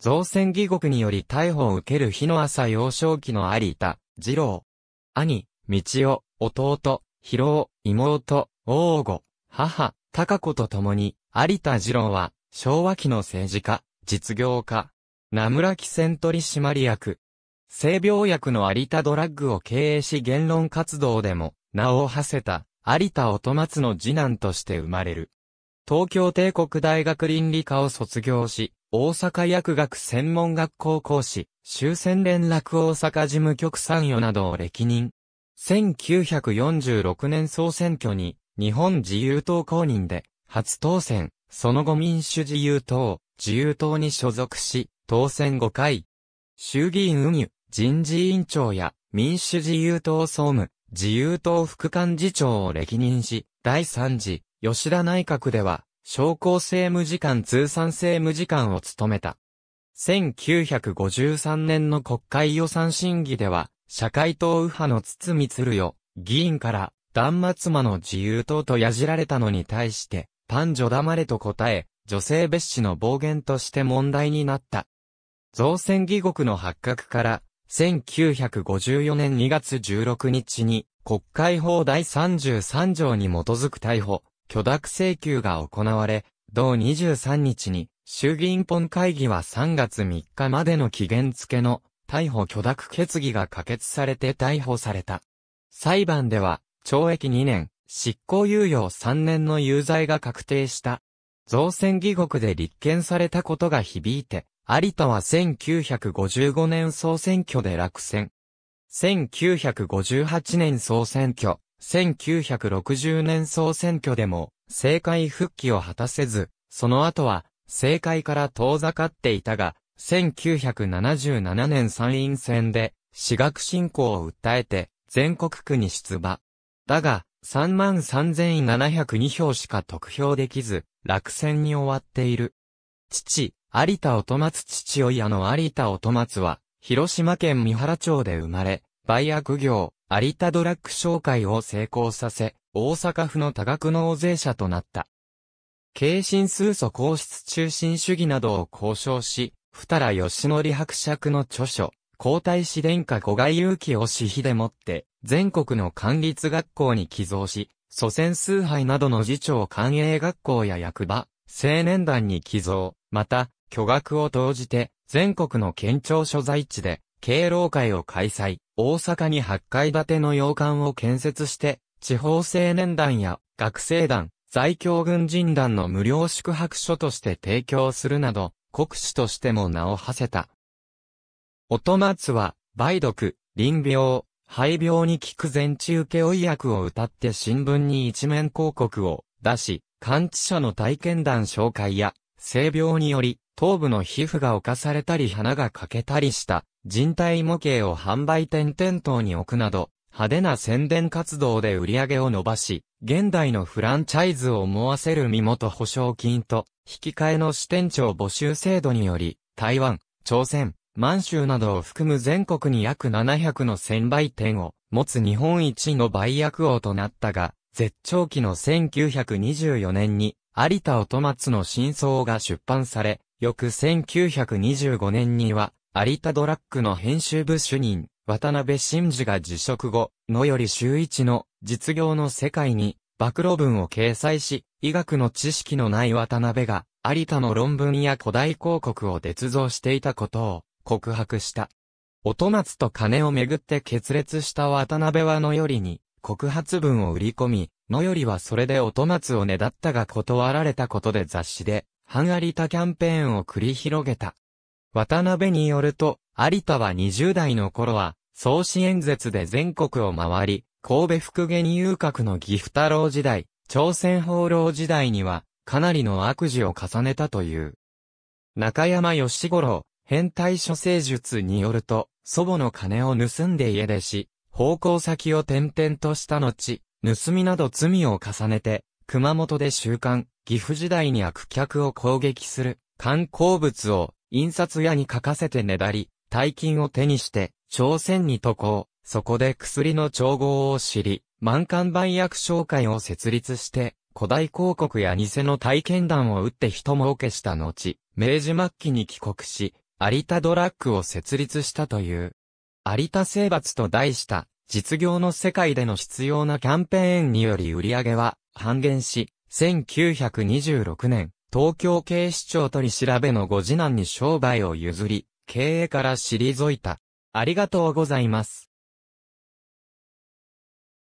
造船疑国により逮捕を受ける日の朝幼少期の有田、二郎。兄、道夫、弟、広尾、妹、大吾、母、高子と共に、有田二郎は、昭和期の政治家、実業家、名村木船取締役、性病薬の有田ドラッグを経営し言論活動でも、名を馳せた、有田音松の次男として生まれる。東京帝国大学倫理科を卒業し、大阪薬学専門学校講師、終戦連絡大阪事務局参与などを歴任。1946年総選挙に、日本自由党公認で、初当選、その後民主自由党、自由党に所属し、当選5回。衆議院運輸、人事委員長や、民主自由党総務、自由党副幹事長を歴任し、第3次、吉田内閣では、商工政務次官通産政務次官を務めた。1953年の国会予算審議では、社会党右派のつ鶴よ、議員から、断末魔の自由党とやじられたのに対して、パン女黙れと答え、女性蔑視の暴言として問題になった。造船義国の発覚から、1954年2月16日に、国会法第33条に基づく逮捕、許諾請求が行われ、同23日に、衆議院本会議は3月3日までの期限付けの逮捕許諾決議が可決されて逮捕された。裁判では、懲役2年、執行猶予3年の有罪が確定した。造船義国で立件されたことが響いて、有田は1955年総選挙で落選。1958年総選挙、1960年総選挙でも政界復帰を果たせず、その後は政界から遠ざかっていたが、1977年参院選で私学振興を訴えて全国区に出馬。だが、33,702票しか得票できず、落選に終わっている。父、有田音松父親の有田音松は、広島県三原町で生まれ、売薬業、有田ドラッグ商会を成功させ、大阪府の多額納税者となった。軽心数素皇室中心主義などを交渉し、二良義則伯爵の著書、皇太子殿下五外遊記を私費でもって、全国の官立学校に寄贈し、祖先崇拝などの次長官営学校や役場、青年団に寄贈、また、巨額を投じて、全国の県庁所在地で、敬老会を開催。大阪に8階建ての洋館を建設して、地方青年団や学生団、在京軍人団の無料宿泊所として提供するなど、国士としても名を馳せた。音松は、梅毒、臨病、肺病に効く全治請負薬を歌って新聞に一面広告を出し、感治者の体験談紹介や、性病により、頭部の皮膚が侵されたり花が欠けたりした人体模型を販売店店頭に置くなど、派手な宣伝活動で売り上げを伸ばし、現代のフランチャイズを思わせる身元保証金と、引き換えの支店長募集制度により、台湾、朝鮮、満州などを含む全国に約700の専売店を持つ日本一の売薬王となったが、絶頂期の1924年に、有田音松の真相が出版され、翌1925年には、有田ドラッグの編集部主任、渡辺真嗣が辞職後、のより周一の実業の世界に暴露文を掲載し、医学の知識のない渡辺が、有田の論文や古代広告を捏造していたことを告白した。音松と金をめぐって決裂した渡辺はのよりに告発文を売り込み、のよりはそれで音松をねだったが断られたことで雑誌で、半有田キャンペーンを繰り広げた。渡辺によると、有田は20代の頃は、創始演説で全国を回り、神戸福に遊郭の岐阜太郎時代、朝鮮放浪時代には、かなりの悪事を重ねたという。中山義五郎、変態処世術によると、祖母の金を盗んで家出し、奉公先を転々とした後、盗みなど罪を重ねて、熊本で習慣、岐阜時代に悪客を攻撃する、観光物を印刷屋に書かせてねだり、大金を手にして、朝鮮に渡航、そこで薬の調合を知り、満館売薬商会を設立して、古代広告や偽の体験談を打って人儲けした後、明治末期に帰国し、有田ドラッグを設立したという。有田征伐と題した、実業の世界での必要なキャンペーンにより売り上げは半減し、1926年、東京警視庁取り調べのご次男に商売を譲り、経営から退いた。ありがとうございます。